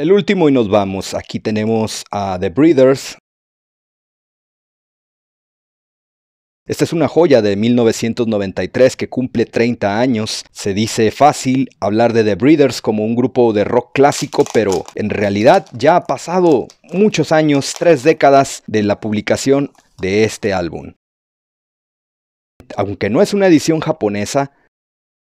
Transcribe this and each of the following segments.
El último y nos vamos. Aquí tenemos a The Breeders. Esta es una joya de 1993 que cumple 30 años. Se dice fácil hablar de The Breeders como un grupo de rock clásico, pero en realidad ya ha pasado muchos años, tres décadas de la publicación de este álbum aunque no es una edición japonesa,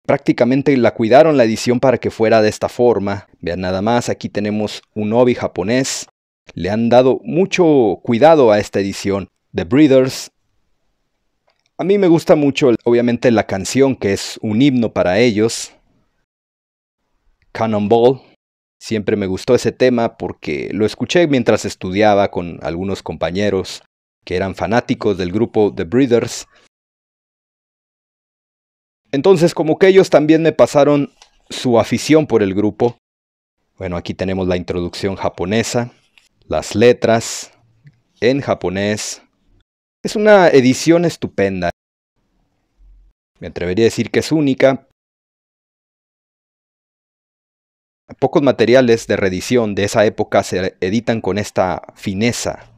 Prácticamente la cuidaron la edición para que fuera de esta forma. Vean nada más, aquí tenemos un obi japonés. Le han dado mucho cuidado a esta edición. The Breeders. A mí me gusta mucho, obviamente, la canción que es un himno para ellos. Cannonball. Siempre me gustó ese tema porque lo escuché mientras estudiaba con algunos compañeros que eran fanáticos del grupo The Breeders entonces, como que ellos también me pasaron su afición por el grupo. Bueno, aquí tenemos la introducción japonesa, las letras en japonés. Es una edición estupenda. Me atrevería a decir que es única. Pocos materiales de reedición de esa época se editan con esta fineza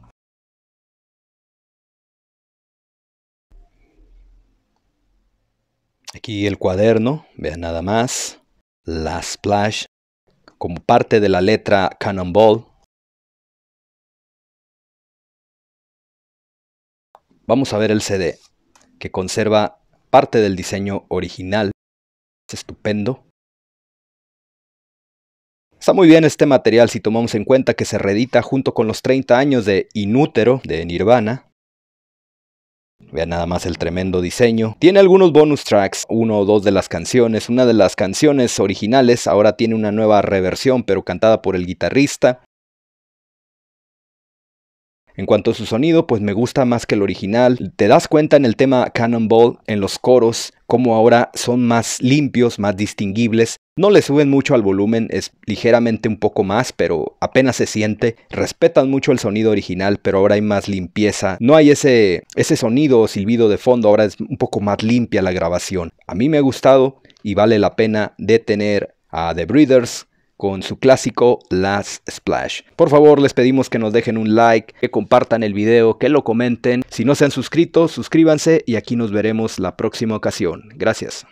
Aquí el cuaderno, vean nada más. La splash como parte de la letra Cannonball. Vamos a ver el CD, que conserva parte del diseño original. Es estupendo. Está muy bien este material si tomamos en cuenta que se reedita junto con los 30 años de Inútero de Nirvana, Vean nada más el tremendo diseño. Tiene algunos bonus tracks, uno o dos de las canciones. Una de las canciones originales ahora tiene una nueva reversión, pero cantada por el guitarrista. En cuanto a su sonido, pues me gusta más que el original. Te das cuenta en el tema Cannonball, en los coros, cómo ahora son más limpios, más distinguibles. No le suben mucho al volumen, es ligeramente un poco más, pero apenas se siente. Respetan mucho el sonido original, pero ahora hay más limpieza. No hay ese, ese sonido silbido de fondo, ahora es un poco más limpia la grabación. A mí me ha gustado y vale la pena detener a The Breeders con su clásico Last Splash. Por favor, les pedimos que nos dejen un like, que compartan el video, que lo comenten. Si no se han suscrito, suscríbanse y aquí nos veremos la próxima ocasión. Gracias.